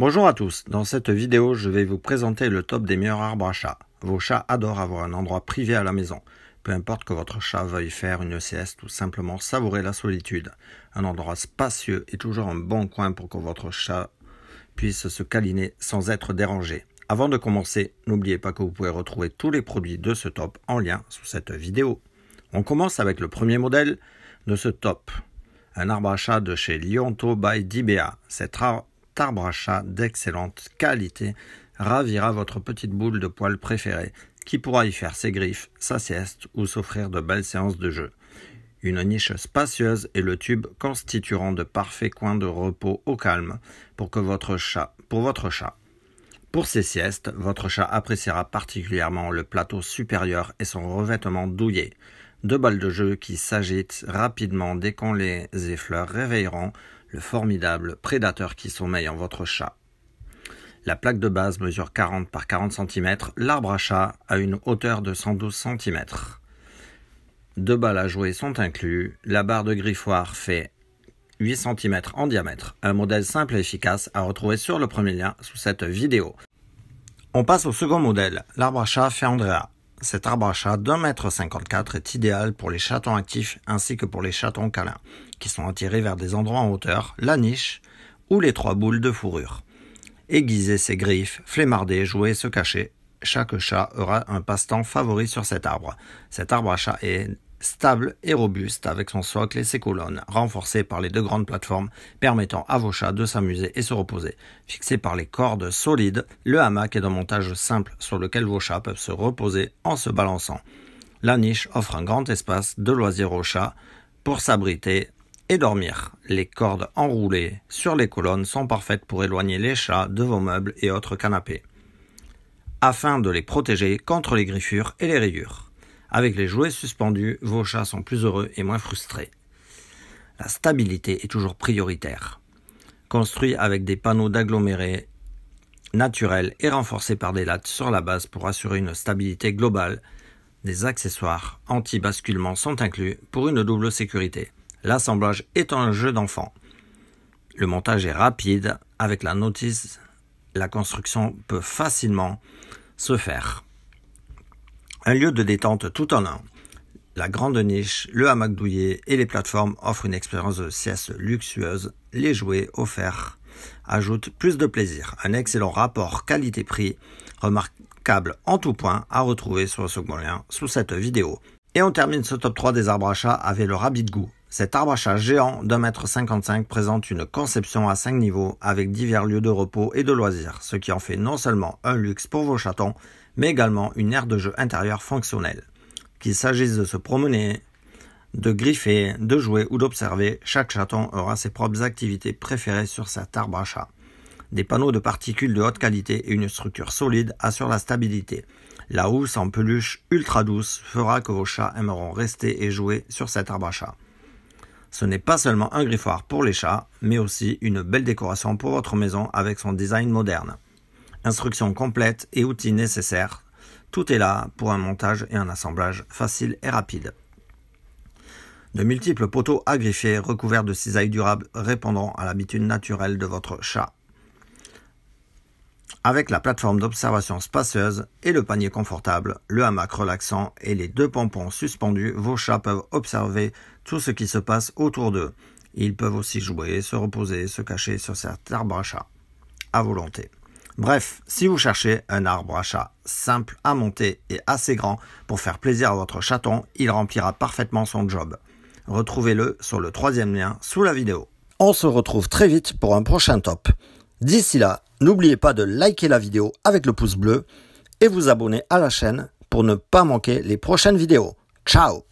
Bonjour à tous, dans cette vidéo je vais vous présenter le top des meilleurs arbres à chat. Vos chats adorent avoir un endroit privé à la maison, peu importe que votre chat veuille faire une sieste ou simplement savourer la solitude. Un endroit spacieux est toujours un bon coin pour que votre chat puisse se câliner sans être dérangé. Avant de commencer, n'oubliez pas que vous pouvez retrouver tous les produits de ce top en lien sous cette vidéo. On commence avec le premier modèle de ce top, un arbre à chat de chez Lionto by DBA. Cet arbre arbre à chat d'excellente qualité ravira votre petite boule de poil préférée, qui pourra y faire ses griffes, sa sieste ou s'offrir de belles séances de jeu. Une niche spacieuse et le tube constitueront de parfaits coins de repos au calme pour, que votre chat, pour votre chat. Pour ses siestes, votre chat appréciera particulièrement le plateau supérieur et son revêtement douillet deux balles de jeu qui s'agitent rapidement dès qu'on les effleure réveilleront le formidable prédateur qui sommeille en votre chat. La plaque de base mesure 40 par 40 cm, l'arbre à chat a une hauteur de 112 cm. Deux balles à jouer sont inclus, la barre de griffoir fait 8 cm en diamètre, un modèle simple et efficace à retrouver sur le premier lien sous cette vidéo. On passe au second modèle, l'arbre à chat fait Andrea. Cet arbre à chat d'un mètre cinquante-quatre est idéal pour les chatons actifs ainsi que pour les chatons câlins, qui sont attirés vers des endroits en hauteur, la niche ou les trois boules de fourrure. Aiguiser ses griffes, flémarder, jouer, se cacher, chaque chat aura un passe-temps favori sur cet arbre. Cet arbre à chat est stable et robuste avec son socle et ses colonnes, renforcées par les deux grandes plateformes permettant à vos chats de s'amuser et se reposer. Fixé par les cordes solides, le hamac est d'un montage simple sur lequel vos chats peuvent se reposer en se balançant. La niche offre un grand espace de loisirs aux chats pour s'abriter et dormir. Les cordes enroulées sur les colonnes sont parfaites pour éloigner les chats de vos meubles et autres canapés, afin de les protéger contre les griffures et les rayures. Avec les jouets suspendus, vos chats sont plus heureux et moins frustrés. La stabilité est toujours prioritaire. Construit avec des panneaux d'agglomérés naturels et renforcés par des lattes sur la base pour assurer une stabilité globale, des accessoires anti-basculement sont inclus pour une double sécurité. L'assemblage est un jeu d'enfant. Le montage est rapide. Avec la notice, la construction peut facilement se faire un lieu de détente tout en un. La grande niche, le hamac douillet et les plateformes offrent une expérience de sieste luxueuse. Les jouets offerts ajoutent plus de plaisir. Un excellent rapport qualité-prix, remarquable en tout point, à retrouver sur le second lien sous cette vidéo. Et on termine ce top 3 des arbres à chat avec le rabbit de goût. Cet arbre à chat géant d'un m 55 présente une conception à 5 niveaux avec divers lieux de repos et de loisirs, ce qui en fait non seulement un luxe pour vos chatons, mais également une aire de jeu intérieure fonctionnelle. Qu'il s'agisse de se promener, de griffer, de jouer ou d'observer, chaque chaton aura ses propres activités préférées sur cet arbre à Des panneaux de particules de haute qualité et une structure solide assurent la stabilité. La housse en peluche ultra douce fera que vos chats aimeront rester et jouer sur cet arbre ce n'est pas seulement un griffoir pour les chats, mais aussi une belle décoration pour votre maison avec son design moderne. Instructions complètes et outils nécessaires, tout est là pour un montage et un assemblage facile et rapide. De multiples poteaux à griffer recouverts de cisailles durables répondront à l'habitude naturelle de votre chat avec la plateforme d'observation spacieuse et le panier confortable, le hamac relaxant et les deux pompons suspendus, vos chats peuvent observer tout ce qui se passe autour d'eux. Ils peuvent aussi jouer, se reposer, se cacher sur cet arbre à chat, à volonté. Bref, si vous cherchez un arbre à chat simple à monter et assez grand pour faire plaisir à votre chaton, il remplira parfaitement son job. Retrouvez-le sur le troisième lien sous la vidéo. On se retrouve très vite pour un prochain top. D'ici là, n'oubliez pas de liker la vidéo avec le pouce bleu et vous abonner à la chaîne pour ne pas manquer les prochaines vidéos. Ciao